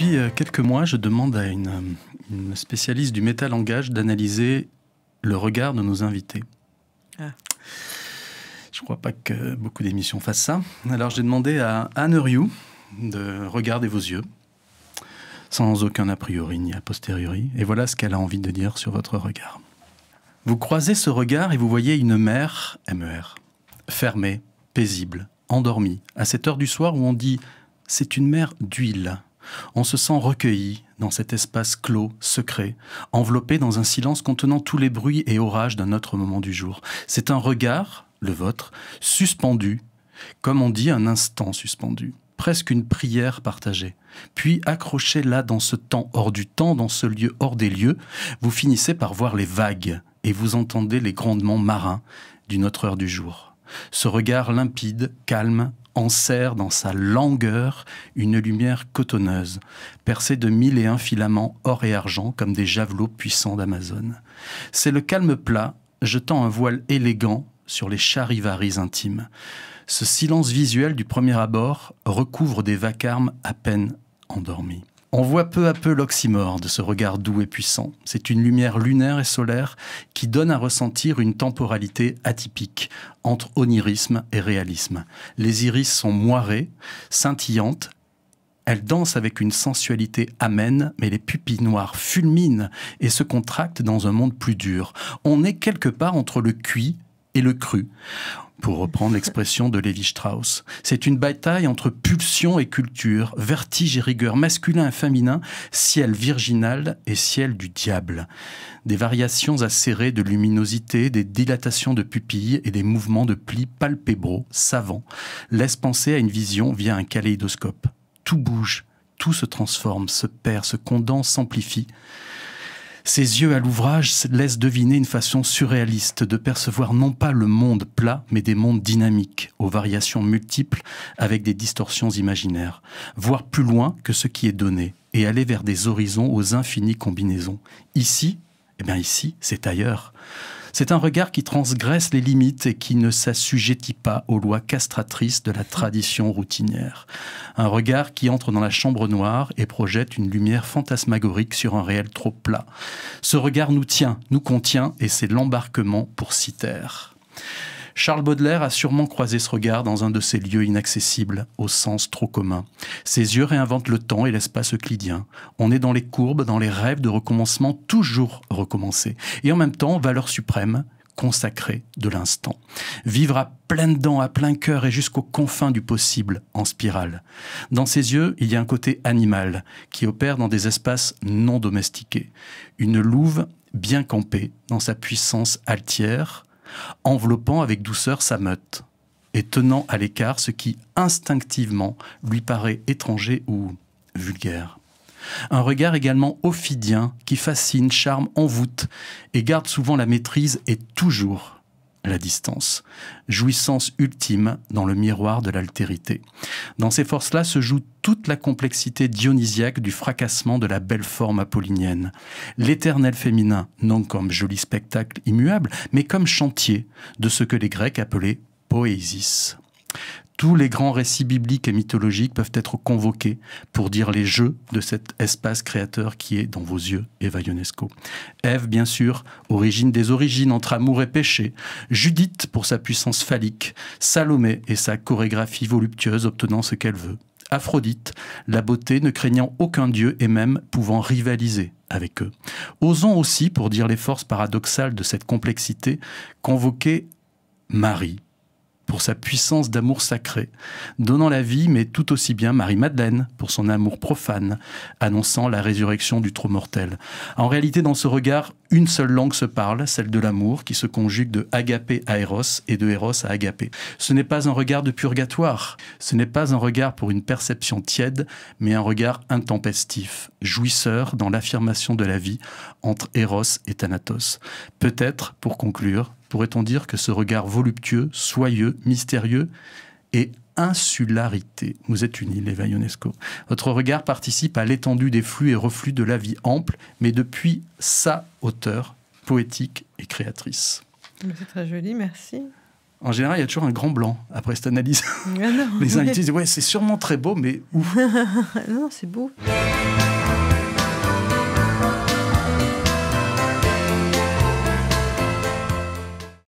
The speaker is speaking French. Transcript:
Depuis euh, quelques mois, je demande à une, euh, spécialiste du métalangage d'analyser le regard de nos invités. Ah. Je ne crois pas que beaucoup d'émissions fassent ça. Alors j'ai demandé à Anne Ryu de regarder vos yeux, sans aucun a priori ni a posteriori. Et voilà ce qu'elle a envie de dire sur votre regard. Vous croisez ce regard et vous voyez une mère, MER, e fermée, paisible, endormie, à cette heure du soir où on dit c'est une mère d'huile. On se sent recueilli dans cet espace clos, secret, enveloppé dans un silence contenant tous les bruits et orages d'un autre moment du jour. C'est un regard, le vôtre, suspendu, comme on dit un instant suspendu, presque une prière partagée. Puis accroché là dans ce temps hors du temps, dans ce lieu hors des lieux, vous finissez par voir les vagues et vous entendez les grondements marins d'une autre heure du jour. Ce regard limpide, calme, enserre dans sa langueur une lumière cotonneuse, percée de mille et un filaments or et argent comme des javelots puissants d'Amazon. C'est le calme plat, jetant un voile élégant sur les charivaris intimes. Ce silence visuel du premier abord recouvre des vacarmes à peine endormis. On voit peu à peu l'oxymore de ce regard doux et puissant. C'est une lumière lunaire et solaire qui donne à ressentir une temporalité atypique entre onirisme et réalisme. Les iris sont moirées, scintillantes, elles dansent avec une sensualité amène, mais les pupilles noires fulminent et se contractent dans un monde plus dur. On est quelque part entre le cuit le cru, pour reprendre l'expression de Lévi-Strauss. C'est une bataille entre pulsion et culture, vertige et rigueur, masculin et féminin, ciel virginal et ciel du diable. Des variations acérées de luminosité, des dilatations de pupilles et des mouvements de plis palpébraux, savants, laissent penser à une vision via un kaléidoscope. Tout bouge, tout se transforme, se perd, se condense, s'amplifie. Ses yeux à l'ouvrage laissent deviner une façon surréaliste de percevoir non pas le monde plat, mais des mondes dynamiques, aux variations multiples, avec des distorsions imaginaires. Voir plus loin que ce qui est donné, et aller vers des horizons aux infinies combinaisons. Ici, eh bien ici, c'est ailleurs. C'est un regard qui transgresse les limites et qui ne s'assujettit pas aux lois castratrices de la tradition routinière. Un regard qui entre dans la chambre noire et projette une lumière fantasmagorique sur un réel trop plat. Ce regard nous tient, nous contient, et c'est l'embarquement pour Citer. Charles Baudelaire a sûrement croisé ce regard dans un de ces lieux inaccessibles, au sens trop commun. Ses yeux réinventent le temps et l'espace euclidien. On est dans les courbes, dans les rêves de recommencement, toujours recommencés. Et en même temps, valeur suprême, consacrée de l'instant. Vivre à pleines dents, à plein cœur et jusqu'aux confins du possible, en spirale. Dans ses yeux, il y a un côté animal qui opère dans des espaces non domestiqués. Une louve bien campée dans sa puissance altière, enveloppant avec douceur sa meute et tenant à l'écart ce qui instinctivement lui paraît étranger ou vulgaire. Un regard également ophidien qui fascine, charme, envoûte et garde souvent la maîtrise et toujours la distance, jouissance ultime dans le miroir de l'altérité. Dans ces forces-là se joue toute la complexité dionysiaque du fracassement de la belle forme apollinienne. L'éternel féminin, non comme joli spectacle immuable, mais comme chantier de ce que les Grecs appelaient poésis. Tous les grands récits bibliques et mythologiques peuvent être convoqués pour dire les jeux de cet espace créateur qui est dans vos yeux, Eva Ionesco. Ève, bien sûr, origine des origines entre amour et péché. Judith pour sa puissance phallique. Salomé et sa chorégraphie voluptueuse obtenant ce qu'elle veut. Aphrodite, la beauté ne craignant aucun dieu et même pouvant rivaliser avec eux. Osons aussi, pour dire les forces paradoxales de cette complexité, convoquer Marie, pour sa puissance d'amour sacré, donnant la vie, mais tout aussi bien Marie-Madeleine pour son amour profane, annonçant la résurrection du trop mortel. En réalité, dans ce regard, une seule langue se parle, celle de l'amour, qui se conjugue de agapé à Eros et de Eros à agapé. Ce n'est pas un regard de purgatoire, ce n'est pas un regard pour une perception tiède, mais un regard intempestif, jouisseur dans l'affirmation de la vie entre Eros et Thanatos. Peut-être, pour conclure, pourrait-on dire que ce regard voluptueux, soyeux, mystérieux est insularité Vous êtes île, les Ionesco. Votre regard participe à l'étendue des flux et reflux de la vie ample, mais depuis sa hauteur poétique et créatrice. C'est très joli, merci. En général, il y a toujours un grand blanc après cette analyse. Ah les disent Ouais, c'est sûrement très beau, mais non, c'est beau.